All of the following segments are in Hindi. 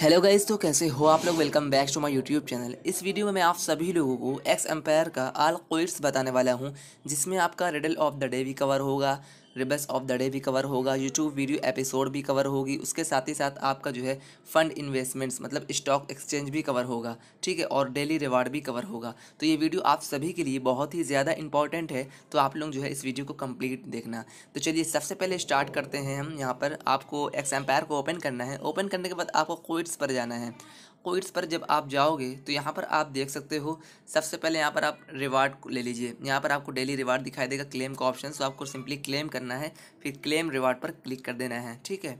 हेलो गाइज तो कैसे हो आप लोग welcome back to my YouTube channel इस वीडियो में मैं आप सभी लोगों को एक्स एम्पायर का आल क्विट्स बताने वाला हूं जिसमें आपका रिडल ऑफ द डे भी कवर होगा रिबस ऑफ द डे भी कवर होगा यूट्यूब वीडियो एपिसोड भी कवर होगी उसके साथ ही साथ आपका जो है फंड इन्वेस्टमेंट्स मतलब स्टॉक एक्सचेंज भी कवर होगा ठीक है और डेली रिवार्ड भी कवर होगा तो ये वीडियो आप सभी के लिए बहुत ही ज़्यादा इंपॉर्टेंट है तो आप लोग जो है इस वीडियो को कम्प्लीट देखना तो चलिए सबसे पहले स्टार्ट करते हैं हम यहाँ पर आपको एक्स एम्पायर को ओपन करना है ओपन करने के बाद आपको क्विट्स पर जाना है पॉइंट्स पर जब आप जाओगे तो यहाँ पर आप देख सकते हो सबसे पहले यहाँ पर आप रिवार्ड ले लीजिए यहाँ पर आपको डेली रिवार्ड दिखाई देगा क्लेम का ऑप्शन तो आपको सिंपली क्लेम करना है फिर क्लेम रिवार्ड पर क्लिक कर देना है ठीक है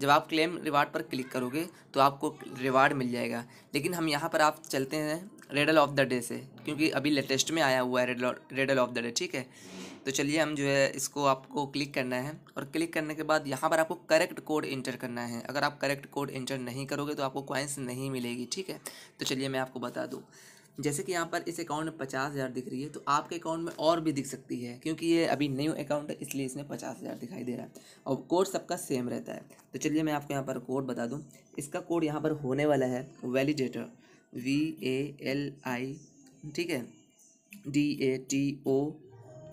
जब आप क्लेम रिवार्ड पर क्लिक करोगे तो आपको रिवार्ड मिल जाएगा लेकिन हम यहाँ पर आप चलते हैं रेडल ऑफ द डे से क्योंकि अभी लेटेस्ट में आया हुआ है रेडल ऑफ द डे ठीक है तो चलिए हम जो है इसको आपको क्लिक करना है और क्लिक करने के बाद यहाँ पर आपको करेक्ट कोड इंटर करना है अगर आप करेक्ट कोड इंटर नहीं करोगे तो आपको क्वाइंस नहीं मिलेगी ठीक है तो चलिए मैं आपको बता दूँ जैसे कि यहाँ पर इस अकाउंट में पचास हज़ार दिख रही है तो आपके अकाउंट में और भी दिख सकती है क्योंकि ये अभी न्यू अकाउंट है इसलिए इसमें पचास हज़ार दिखाई दे रहा है और कोड सबका सेम रहता है तो चलिए मैं आपको यहाँ पर कोड बता दूँ इसका कोड यहाँ पर होने वाला है validator V A L I ठीक है D A T O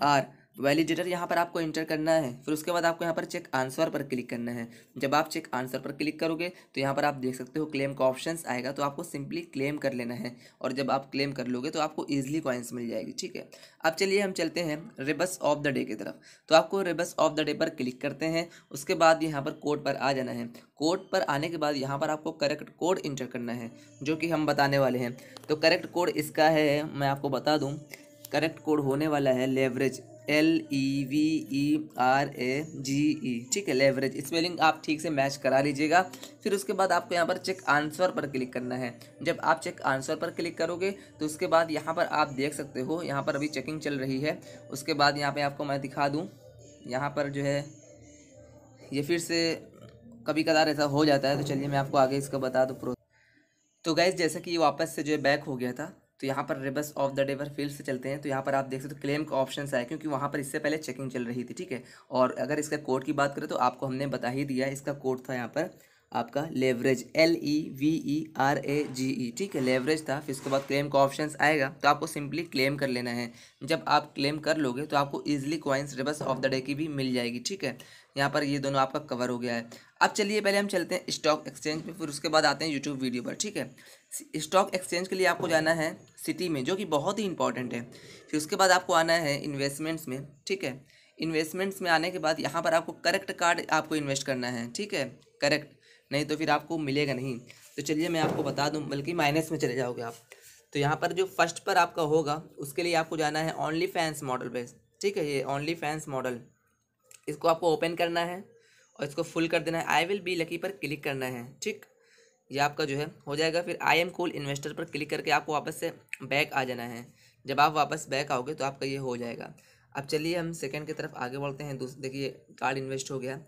R validator यहाँ पर आपको इंटर करना है फिर उसके बाद आपको यहाँ पर चेक आंसर पर क्लिक करना है जब आप चेक आंसर पर क्लिक करोगे तो यहाँ पर आप देख सकते हो क्लेम का ऑप्शन आएगा तो आपको सिंपली क्लेम कर लेना है और जब आप क्लेम कर लोगे तो आपको ईजिली कॉइन्स मिल जाएगी ठीक है अब चलिए हम चलते हैं रिबस ऑफ द डे की तरफ तो आपको रिबस ऑफ द डे पर क्लिक करते हैं उसके बाद यहाँ पर कोड पर आ जाना है कोड पर आने के बाद यहाँ पर आपको करेक्ट कोड इंटर करना है जो कि हम बताने वाले हैं तो करेक्ट कोड इसका है मैं आपको बता दूँ करेक्ट कोड होने वाला है leverage L E V E R A G E ठीक है लेवरेज स्पेलिंग आप ठीक से मैच करा लीजिएगा फिर उसके बाद आपको यहाँ पर चेक आंसर पर क्लिक करना है जब आप चेक आंसर पर क्लिक करोगे तो उसके बाद यहाँ पर आप देख सकते हो यहाँ पर अभी चेकिंग चल रही है उसके बाद यहाँ पर आपको मैं दिखा दूँ यहाँ पर जो है ये फिर से कभी कदार ऐसा हो जाता है तो चलिए मैं आपको आगे इसका बता दूँ तो गैस जैसा कि ये वापस से जो है बैक हो गया था तो यहाँ पर rebus of the day field से चलते हैं तो यहाँ पर आप देख सकते हो क्लेम का ऑप्शन आया क्योंकि वहाँ पर इससे पहले चेकिंग चल रही थी ठीक है और अगर इसका कोड की बात करें तो आपको हमने बता ही दिया इसका कोड था यहाँ पर आपका leverage L E V E R A G E ठीक है लेवरेज था फिर उसके बाद क्लेम का ऑप्शन आएगा तो आपको सिंपली क्लेम कर लेना है जब आप क्लेम कर लोगे तो आपको easily coins reverse of the day की भी मिल जाएगी ठीक है यहाँ पर ये दोनों आपका कवर हो गया है अब चलिए पहले हम चलते हैं स्टॉक एक्सचेंज में फिर उसके बाद आते हैं यूट्यूब वीडियो पर ठीक है स्टॉक एक्सचेंज के लिए आपको जाना है सिटी में जो कि बहुत ही इंपॉर्टेंट है फिर उसके बाद आपको आना है इन्वेस्टमेंट्स में ठीक है इन्वेस्टमेंट्स में आने के बाद यहाँ पर आपको करेक्ट कार्ड आपको इन्वेस्ट करना है ठीक है करेक्ट नहीं तो फिर आपको मिलेगा नहीं तो चलिए मैं आपको बता दूँ बल्कि माइनस में चले जाओगे आप तो यहाँ पर जो फर्स्ट पर आपका होगा उसके लिए आपको जाना है ओनली फैंस मॉडल पे ठीक है ये ओनली फैंस मॉडल इसको आपको ओपन करना है और इसको फुल कर देना है आई विल बी लकी पर क्लिक करना है ठीक ये आपका जो है हो जाएगा फिर आई एम कूल इन्वेस्टर पर क्लिक करके आपको वापस से बैक आ जाना है जब आप वापस बैक आओगे तो आपका ये हो जाएगा अब चलिए हम सेकेंड की तरफ आगे बढ़ते हैं देखिए कार्ड इन्वेस्ट हो गया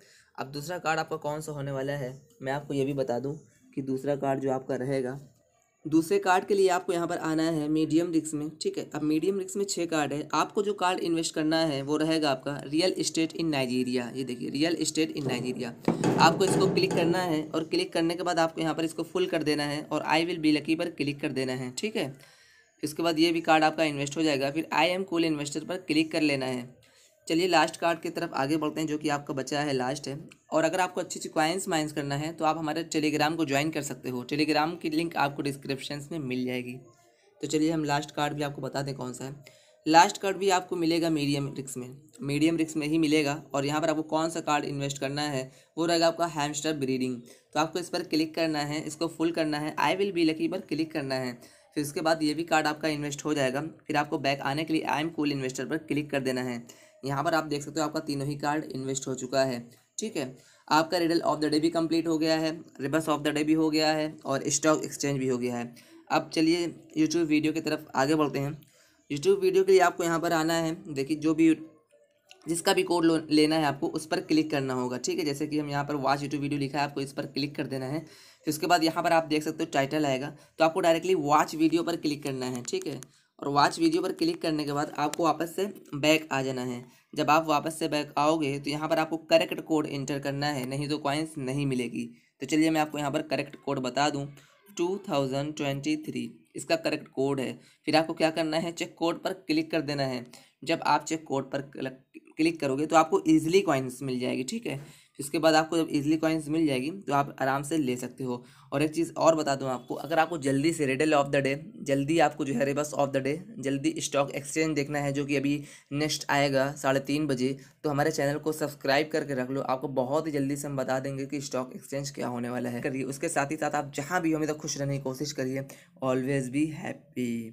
अब दूसरा कार्ड आपका कौन सा होने वाला है मैं आपको ये भी बता दूँ कि दूसरा कार्ड जो आपका रहेगा दूसरे कार्ड के लिए आपको यहाँ पर आना है मीडियम रिक्स में ठीक है अब मीडियम रिक्स में छः कार्ड है आपको जो कार्ड इन्वेस्ट करना है वो रहेगा आपका रियल इस्टेट इन नाइजीरिया ये देखिए रियल इस्टेट इन नाइजीरिया आपको इसको क्लिक करना है और क्लिक करने के बाद आपको यहाँ पर इसको फुल कर देना है और आई विल बी लकी पर क्लिक कर देना है ठीक है इसके बाद ये भी कार्ड आपका इन्वेस्ट हो जाएगा फिर आई एम कूल इन्वेस्टर पर क्लिक कर लेना है चलिए लास्ट कार्ड की तरफ आगे बढ़ते हैं जो कि आपका बचा है लास्ट है और अगर आपको अच्छी अच्छी क्वाइंस माइंस करना है तो आप हमारे टेलीग्राम को ज्वाइन कर सकते हो टेलीग्राम की लिंक आपको डिस्क्रिप्शन में मिल जाएगी तो चलिए हम लास्ट कार्ड भी आपको बता दें कौन सा है लास्ट कार्ड भी आपको मिलेगा मीडियम रिक्स में मीडियम रिक्स में ही मिलेगा और यहाँ पर आपको कौन सा कार्ड इन्वेस्ट करना है वो रहेगा आपका हैमस्टर ब्रीडिंग तो आपको इस पर क्लिक करना है इसको फुल करना है आई विल बी लकी पर क्लिक करना है फिर उसके बाद ये भी कार्ड आपका इन्वेस्ट हो जाएगा फिर आपको बैक आने के लिए आई एम कूल इन्वेस्टर पर क्लिक कर देना है यहाँ पर आप देख सकते हो आपका तीनों ही कार्ड इन्वेस्ट हो चुका है ठीक है आपका रिडल ऑफ द डे भी कंप्लीट हो गया है रिवर्स ऑफ द डे भी हो गया है और स्टॉक एक्सचेंज भी हो गया है अब चलिए यूट्यूब वीडियो की तरफ आगे बढ़ते हैं यूट्यूब वीडियो के लिए आपको यहाँ पर आना है देखिए जो भी जिसका भी कोड लेना है आपको उस पर क्लिक करना होगा ठीक है जैसे कि हम यहाँ पर वॉच यूट्यूब वीडियो लिखा है आपको इस पर क्लिक कर देना है फिर उसके बाद यहाँ पर आप देख सकते हो टाइटल आएगा तो आपको डायरेक्टली वॉच वीडियो पर क्लिक करना है ठीक है और वाच वीडियो पर क्लिक करने के बाद आपको वापस से बैक आ जाना है जब आप वापस से बैक आओगे तो यहाँ पर आपको करेक्ट कोड इंटर करना है नहीं तो कॉइन्स नहीं मिलेगी तो चलिए मैं आपको यहाँ पर करेक्ट कोड बता दूँ टू थाउजेंड ट्वेंटी थ्री इसका करेक्ट कोड है फिर आपको क्या करना है चेक कोड पर क्लिक कर देना है जब आप चेक कोड पर क्लिक करोगे तो आपको ईजिली कॉइन्स मिल जाएगी ठीक है इसके बाद आपको जब इजली कॉइन्स मिल जाएगी तो आप आराम से ले सकते हो और एक चीज़ और बता दूँ आपको अगर आपको जल्दी से रिडल ऑफ द डे जल्दी आपको जो है रेबस ऑफ द डे जल्दी स्टॉक एक्सचेंज देखना है जो कि अभी नेक्स्ट आएगा साढ़े तीन बजे तो हमारे चैनल को सब्सक्राइब करके रख लो आपको बहुत ही जल्दी से हम बता देंगे कि स्टॉक एक्सचेंज क्या होने वाला है करिए उसके साथ ही साथ आप जहाँ भी हो हमेशा तो खुश रहने की कोशिश करिए ऑलवेज बी हैप्पी